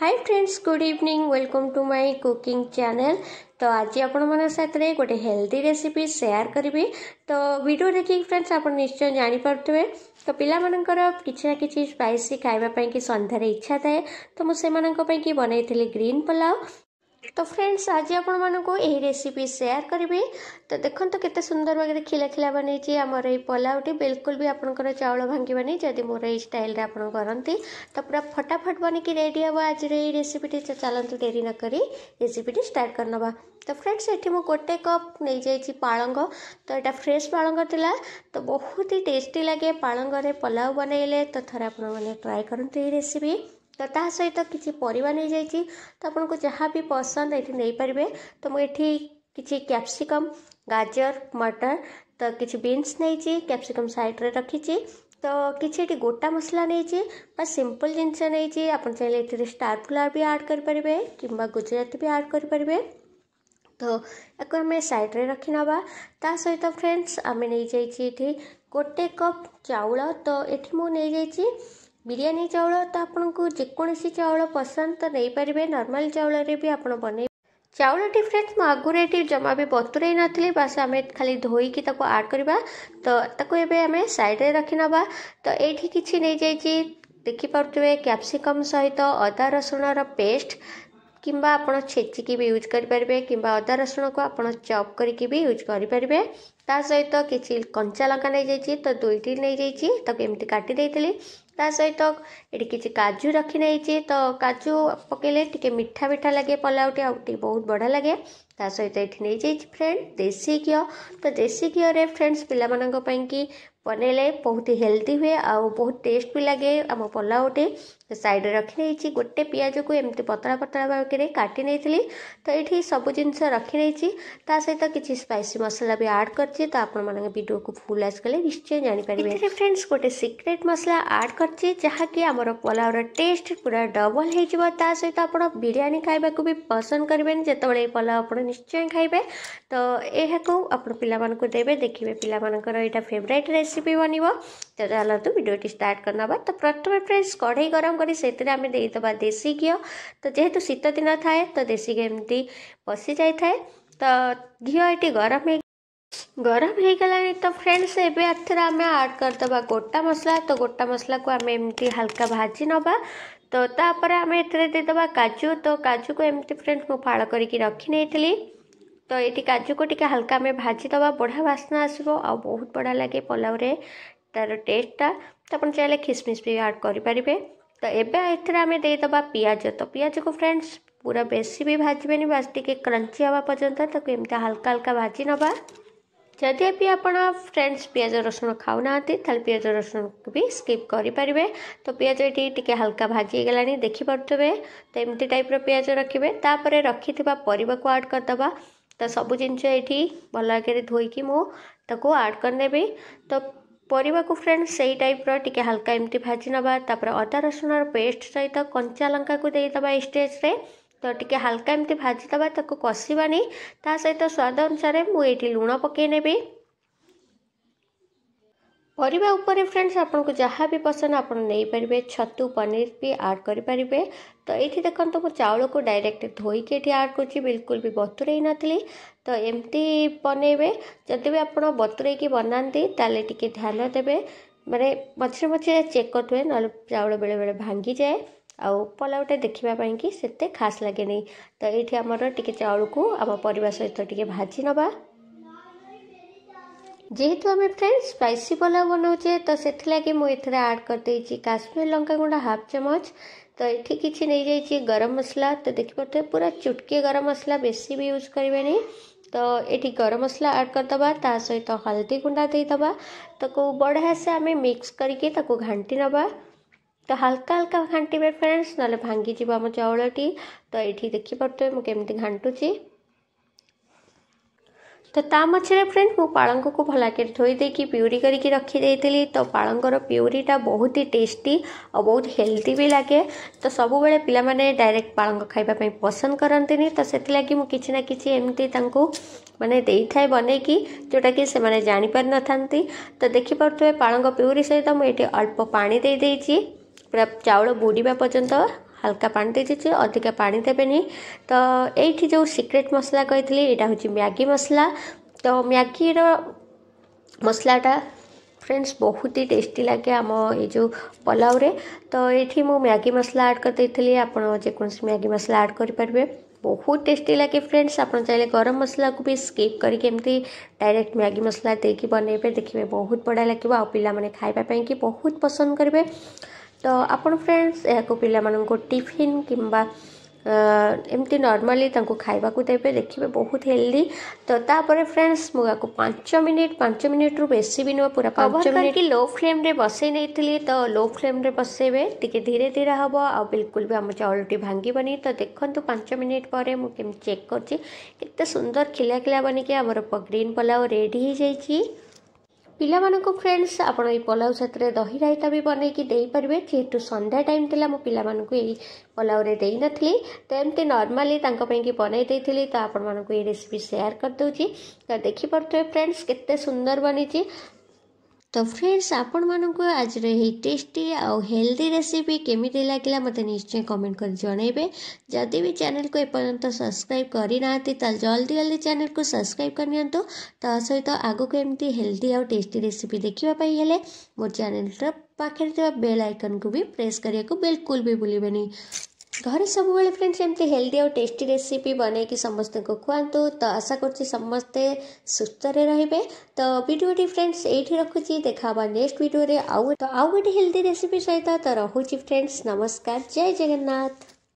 high friends good evening welcome to my cooking channel ତ ଆଜି ଆପଣମାନଙ୍କ ସାଥିରେ ଗୋଟେ ହେଲ୍ଦି ରେସିପି ସେୟାର କରିବି ତ ଭିଡ଼ିଓ ଦେଖିକି ଫ୍ରେଣ୍ଡସ୍ ଆପଣ ନିଶ୍ଚୟ ଜାଣିପାରୁଥିବେ ତ ପିଲାମାନଙ୍କର କିଛି ନା କିଛି ସ୍ପାଇସି ଖାଇବା ପାଇଁକି ସନ୍ଧ୍ୟାରେ ଇଚ୍ଛା ଥାଏ ତ ମୁଁ ସେମାନଙ୍କ ପାଇଁକି ବନେଇଥିଲି ଗ୍ରୀନ୍ ପଲାଓ তো ଫ୍ରେଣ୍ଡସ୍ ଆଜି ଆପଣମାନଙ୍କୁ ଏହି ରେସିପି ସେୟାର କରିବି ତ ଦେଖନ୍ତୁ କେତେ ସୁନ୍ଦର ଭାବରେ ଖିଲା ଖିଲା ବନେଇଛି ଆମର ଏଇ ପଲାଉଟି ବିଲକୁଲ ବି ଆପଣଙ୍କର ଚାଉଳ ଭାଙ୍ଗିବନି ଯଦି ମୋର ଏଇ ଷ୍ଟାଇଲ୍ରେ ଆପଣ କରନ୍ତି ତ ପୁରା ଫଟାଫଟ ବନିକି ରେଡ଼ି ହେବ ଆଜିର ଏଇ ରେସିପିଟି ଚାଲନ୍ତୁ ଡେରି ନକରି ରେସିପିଟି ଷ୍ଟାର୍ଟ କରିନେବା ତ ଫ୍ରେଣ୍ଡସ୍ ଏଠି ମୁଁ ଗୋଟେ କପ୍ ନେଇଯାଇଛି ପାଳଙ୍ଗ ତ ଏଇଟା ଫ୍ରେଶ୍ ପାଳଙ୍ଗ ଥିଲା ତ ବହୁତ ହି ଟେଷ୍ଟି ଲାଗେ ପାଳଙ୍ଗରେ ପଲାଉ ବନେଇଲେ ତ ଥରେ ଆପଣମାନେ ଟ୍ରାଏ କରନ୍ତୁ ଏଇ ରେସିପି ତ ତା ସହିତ କିଛି ପରିବା ନେଇଯାଇଛି ତ ଆପଣଙ୍କୁ ଯାହା ବି ପସନ୍ଦ ଏଠି ନେଇପାରିବେ ତ ମୁଁ ଏଠି କିଛି କ୍ୟାପ୍ସିକମ୍ ଗାଜର ମଟର ତ କିଛି ବିନ୍ସ ନେଇଛି କ୍ୟାପ୍ସିକମ୍ ସାଇଡ଼୍ରେ ରଖିଛି ତ କିଛି ଏଠି ଗୋଟା ମସଲା ନେଇଛି ବା ସିମ୍ପଲ୍ ଜିନିଷ ନେଇଛି ଆପଣ ଚାହିଁଲେ ଏଥିରେ ଷ୍ଟାର୍ ଫୁଲାର ବି ଆଡ଼୍ କରିପାରିବେ କିମ୍ବା ଗୁଜୁରାତି ବି ଆଡ଼୍ କରିପାରିବେ ତ ୟାକୁ ଆମେ ସାଇଡ଼୍ରେ ରଖିନେବା ତା ସହିତ ଫ୍ରେଣ୍ଡସ୍ ଆମେ ନେଇଯାଇଛି ଏଠି ଗୋଟେ କପ୍ ଚାଉଳ ତ ଏଠି ମୁଁ ନେଇଯାଇଛି ବିରିୟାନୀ ଚାଉଳ ତ ଆପଣଙ୍କୁ ଯେକୌଣସି ଚାଉଳ ପସନ୍ଦ ତ ନେଇପାରିବେ ନର୍ମାଲ ଚାଉଳରେ ବି ଆପଣ ବନେଇ ଚାଉଳଟି ଫ୍ରେଣ୍ଡସ୍ ମୁଁ ଆଗରୁ ଏଠି ଜମା ବି ବତୁରେଇ ନଥିଲି ବାସ୍ ଆମେ ଖାଲି ଧୋଇକି ତାକୁ ଆଡ଼୍ କରିବା ତ ତାକୁ ଏବେ ଆମେ ସାଇଡ଼ରେ ରଖିନେବା ତ ଏଇଠି କିଛି ନେଇଯାଇଛି ଦେଖିପାରୁଥିବେ କ୍ୟାପ୍ସିକମ୍ ସହିତ ଅଦା ରସୁଣର ପେଷ୍ଟ କିମ୍ବା ଆପଣ ଛେଚିକି ବି ୟୁଜ୍ କରିପାରିବେ କିମ୍ବା ଅଦା ରସୁଣକୁ ଆପଣ ଚପ୍ କରିକି ବି ୟୁଜ୍ କରିପାରିବେ ता सहित तो किसी कंचा लगा नहीं जाइए तो दुईट नहीं जाइए सहित ये किसी काजू रखी नहींचे तो काजु पकेले टिके मीठा मीठा लगे पलाउटे आउटे बहुत बढ़िया लगे ता सहित ये नहीं जाइए फ्रेंड देशी घी तो देशी घी फ्रेंड्स पे कि बनैले बहुत ही हेल्दी हुए आ बहुत टेस्ट भी लगे आम पलाउटे सैड रखी नहीं गोटे पिज को एमती पतला पतला भागे काटि नहीं तो ये सब जिन रखी नहीं सहित किसी स्पाइसी मसला भी आड कर अच्छे तो आपड़ो को फुल आसगले निश्चय जापरेंगे फ्रेंड्स गोटे सिक्रेट मसला आड करें जहाँकि टेस्ट पूरा डबल हो सहित आप बिरीयी खावाक भी पसंद करेंगे जो पोलाव आज निश्चय खाइबे तो यह पाला देवे देखिए पिलाकर फेवरेट रेसीपी बन तो चलत भिडटे स्टार्ट करना तो प्रथम फ्रेंड्स कढ़ई गरम करेंद देशी घी तो जेहेतु शीत दिन थाए तो देशी घी एम पशि जाए तो घी ये गरम गरम हो गलानी तो फ्रेंड्स एवं आर आम आड करदे गोटा मसला तो गोटा मसला को आम एमती हाल्का भाजी नवा तो आम एद काजू तो काजू को एमती फ्रेंड्स मुझे कर करी रखी नहीं तो ये काजू को टी हाल्का आम भाजीद बढ़िया बास्ना आसब आ बहुत बढ़िया लगे पोलावे तार टेस्टा तो आप चाहिए खिसमिश भी आड करेंगे तो एबरे आम देद पिज तो पिज को फ्रेंड्स पूरा बेसी भी भाजबे बस टे क्रंची हवा पर्यटन तक तो एमती हाल्का हाल्का भाजी नवा ଯଦି ବି ଆପଣ ଫ୍ରେଣ୍ଡସ୍ ପିଆଜ ରସୁଣ ଖାଉନାହାନ୍ତି ତାହେଲେ ପିଆଜ ରସୁଣକୁ ବି ସ୍କିପ୍ କରିପାରିବେ ତ ପିଆଜ ଏଠି ଟିକେ ହାଲକା ଭାଜି ହେଇଗଲାଣି ଦେଖିପାରୁଥିବେ ତ ଏମିତି ଟାଇପ୍ର ପିଆଜ ରଖିବେ ତାପରେ ରଖିଥିବା ପରିବାକୁ ଆଡ଼୍ କରିଦେବା ତ ସବୁ ଜିନିଷ ଏଇଠି ଭଲ ଆଗରେ ଧୋଇକି ମୁଁ ତାକୁ ଆଡ଼୍ କରିନେବି ତ ପରିବାକୁ ଫ୍ରେଣ୍ଡସ୍ ସେଇ ଟାଇପ୍ର ଟିକେ ହାଲକା ଏମିତି ଭାଜି ନେବା ତାପରେ ଅଦା ରସୁଣର ପେଷ୍ଟ ସହିତ କଞ୍ଚା ଲଙ୍କାକୁ ଦେଇଦେବା ଏଇ ଷ୍ଟେଜ୍ରେ ତ ଟିକେ ହାଲକା ଏମିତି ଭାଜିଦେବା ତାକୁ କଷିବାନି ତା ସହିତ ସ୍ୱାଦ ଅନୁସାରେ ମୁଁ ଏଇଠି ଲୁଣ ପକାଇ ନେବି ପରିବା ଉପରେ ଫ୍ରେଣ୍ଡସ୍ ଆପଣଙ୍କୁ ଯାହା ବି ପସନ୍ଦ ଆପଣ ନେଇପାରିବେ ଛତୁ ପନିର ବି ଆଡ଼୍ କରିପାରିବେ ତ ଏଇଠି ଦେଖନ୍ତୁ ମୁଁ ଚାଉଳକୁ ଡାଇରେକ୍ଟ ଧୋଇକି ଏଠି ଆଡ଼୍ କରୁଛି ବିଲକୁଲ ବି ବତୁରେଇ ନଥିଲି ତ ଏମିତି ବନେଇବେ ଯଦି ବି ଆପଣ ବତୁରେଇକି ବନାନ୍ତି ତାହେଲେ ଟିକେ ଧ୍ୟାନ ଦେବେ ମାନେ ମଝିରେ ମଝିରେ ଚେକ୍ କରୁଥିବେ ନହେଲେ ଚାଉଳ ବେଳେବେଳେ ଭାଙ୍ଗିଯାଏ ଆଉ ପଲାଉଟା ଦେଖିବା ପାଇଁକି ସେତେ ଖାସ୍ ଲାଗେନି ତ ଏଇଠି ଆମର ଟିକେ ଚାଉଳକୁ ଆମ ପରିବା ସହିତ ଟିକେ ଭାଜି ନେବା ଯେହେତୁ ଆମେ ଫ୍ରେଣ୍ଡ ସ୍ପାଇସି ପଲାଉ ବନାଉଛେ ତ ସେଥିଲାଗି ମୁଁ ଏଥିରେ ଆଡ଼୍ କରିଦେଇଛି କାଶ୍ମୀର ଲଙ୍କା ଗୁଣ୍ଡ ହାଫ୍ ଚାମଚ ତ ଏଠି କିଛି ନେଇଯାଇଛି ଗରମ ମସଲା ତ ଦେଖିପାରୁଥିବେ ପୁରା ଚୁଟକି ଗରମ ମସଲା ବେଶୀ ବି ୟୁଜ୍ କରିବେନି ତ ଏଠି ଗରମ ମସଲା ଆଡ଼୍ କରିଦେବା ତା ସହିତ ହଳଦୀ ଗୁଣ୍ଡା ଦେଇଦେବା ତାକୁ ବଢ଼ିଆ ସେ ଆମେ ମିକ୍ସ କରିକି ତାକୁ ଘାଣ୍ଟି ନେବା ତ ହାଲକା ହାଲକା ଘାଣ୍ଟିବେ ଫ୍ରେଣ୍ଡସ୍ ନହେଲେ ଭାଙ୍ଗିଯିବ ଆମ ଚାଉଳଟି ତ ଏଇଠି ଦେଖିପାରୁଥିବେ ମୁଁ କେମିତି ଘାଣ୍ଟୁଛି ତ ତା ମଝିରେ ଫ୍ରେଣ୍ଡ ମୁଁ ପାଳଙ୍ଗକୁ ଭଲକରି ଧୋଇ ଦେଇକି ପ୍ୟୁରି କରିକି ରଖିଦେଇଥିଲି ତ ପାଳଙ୍ଗର ପ୍ୟୁରିଟା ବହୁତ ହି ଟେଷ୍ଟି ଆଉ ବହୁତ ହେଲ୍ଦି ବି ଲାଗେ ତ ସବୁବେଳେ ପିଲାମାନେ ଡାଇରେକ୍ଟ ପାଳଙ୍ଗ ଖାଇବା ପାଇଁ ପସନ୍ଦ କରନ୍ତିନି ତ ସେଥିଲାଗି ମୁଁ କିଛି ନା କିଛି ଏମିତି ତାଙ୍କୁ ମାନେ ଦେଇଥାଏ ବନେଇକି ଯେଉଁଟାକି ସେମାନେ ଜାଣିପାରିନଥାନ୍ତି ତ ଦେଖିପାରୁଥିବେ ପାଳଙ୍ଗ ପ୍ୟୁରି ସହିତ ମୁଁ ଏଠି ଅଳ୍ପ ପାଣି ଦେଇଦେଇଛି पूरा चाउल बुड़ा पर्यटन हल्का पा दे अधिका पा देवेनि तो ये जो सिक्रेट मसला कही यहाँ हूँ मैगी मसला तो मैगर मसलाटा फ्रेंड्स बहुत ही टेस्टी लगे आम ये पलाव रे तो ये मुझे मैगी मसला आड करदेली आपसी मैगी मसला आड करें बहुत टेस्टी लगे फ्रेंड्स आप चाहिए गरम मसला को भी स्कीप करमी डायरेक्ट मैगी मसला देखिए बनइबे देखिए बहुत बढ़िया लगे आ पाने खापी बहुत पसंद करेंगे ତ ଆପଣ ଫ୍ରେଣ୍ଡସ୍ ଏହାକୁ ପିଲାମାନଙ୍କୁ ଟିଫିନ୍ କିମ୍ବା ଏମିତି ନର୍ମାଲି ତାଙ୍କୁ ଖାଇବାକୁ ଦେବେ ଦେଖିବେ ବହୁତ ହେଲ୍ଦି ତ ତାପରେ ଫ୍ରେଣ୍ଡସ୍ ମୁଁ ଆକୁ ପାଞ୍ଚ ମିନିଟ୍ ପାଞ୍ଚ ମିନିଟ୍ରୁ ବେଶୀ ବି ନୁହଁ ପୁରା ପାଞ୍ଚ ମିନିଟ୍ ଲୋ ଫ୍ଲେମ୍ରେ ବସେଇ ନେଇଥିଲି ତ ଲୋ ଫ୍ଲେମ୍ରେ ବସେଇବେ ଟିକେ ଧୀରେ ଧୀରେ ହେବ ଆଉ ବିଲକୁଲ ବି ଆମ ଚାଉଳଟି ଭାଙ୍ଗିବନି ତ ଦେଖନ୍ତୁ ପାଞ୍ଚ ମିନିଟ୍ ପରେ ମୁଁ କେମିତି ଚେକ୍ କରୁଛି କେତେ ସୁନ୍ଦର ଖିଲା ଖିଲା ବନିକି ଆମର ଗ୍ରୀନ୍ ପଲାଓ ରେଡ଼ି ହେଇଯାଇଛି ପିଲାମାନଙ୍କୁ ଫ୍ରେଣ୍ଡସ୍ ଆପଣ ଏଇ ପଲାଉ ସାଥିରେ ଦହି ରାଇତା ବି ବନେଇକି ଦେଇପାରିବେ ଯେହେତୁ ସନ୍ଧ୍ୟା ଟାଇମ୍ ଥିଲା ମୁଁ ପିଲାମାନଙ୍କୁ ଏଇ ପଲାଉରେ ଦେଇନଥିଲି ତ ଏମିତି ନର୍ମାଲି ତାଙ୍କ ପାଇଁକି ବନେଇ ଦେଇଥିଲି ତ ଆପଣମାନଙ୍କୁ ଏଇ ରେସିପି ସେୟାର କରିଦେଉଛି ତ ଦେଖିପାରୁଥିବେ ଫ୍ରେଣ୍ଡସ୍ କେତେ ସୁନ୍ଦର ବନିଛି ତ ଫ୍ରେଣ୍ଡସ୍ ଆପଣମାନଙ୍କୁ ଆଜିର ଏହି ଟେଷ୍ଟି ଆଉ ହେଲ୍ଦି ରେସିପି କେମିତି ଲାଗିଲା ମୋତେ ନିଶ୍ଚୟ କମେଣ୍ଟ କରି ଜଣାଇବେ ଯଦି ବି ଚ୍ୟାନେଲକୁ ଏପର୍ଯ୍ୟନ୍ତ ସବସ୍କ୍ରାଇବ୍ କରିନାହାନ୍ତି ତାହେଲେ ଜଲ୍ଦି ଜଲ୍ଦି ଚ୍ୟାନେଲକୁ ସବସ୍କ୍ରାଇବ୍ କରିନିଅନ୍ତୁ ତା ସହିତ ଆଗକୁ ଏମିତି ହେଲ୍ଦି ଆଉ ଟେଷ୍ଟି ରେସିପି ଦେଖିବା ପାଇଁ ହେଲେ ମୋ ଚ୍ୟାନେଲର ପାଖରେ ଥିବା ବେଲ୍ ଆଇକନ୍କୁ ବି ପ୍ରେସ୍ କରିବାକୁ ବିଲକୁଲ ବି ଭୁଲିବେନି घर सब फ्रेंड्स एमती हेल्दी और टेस्टी रेसीपी बन समस्त को खुआतु तो आशा करते सुस्थे रे तो भिडटी फ्रेंड्स ये रखुच्छी देखा नेक्स्ट भिडियो आउ तो आउ गोटे हेल्दी रेसीपी सहित तो रोचे फ्रेंड्स नमस्कार जय जगन्नाथ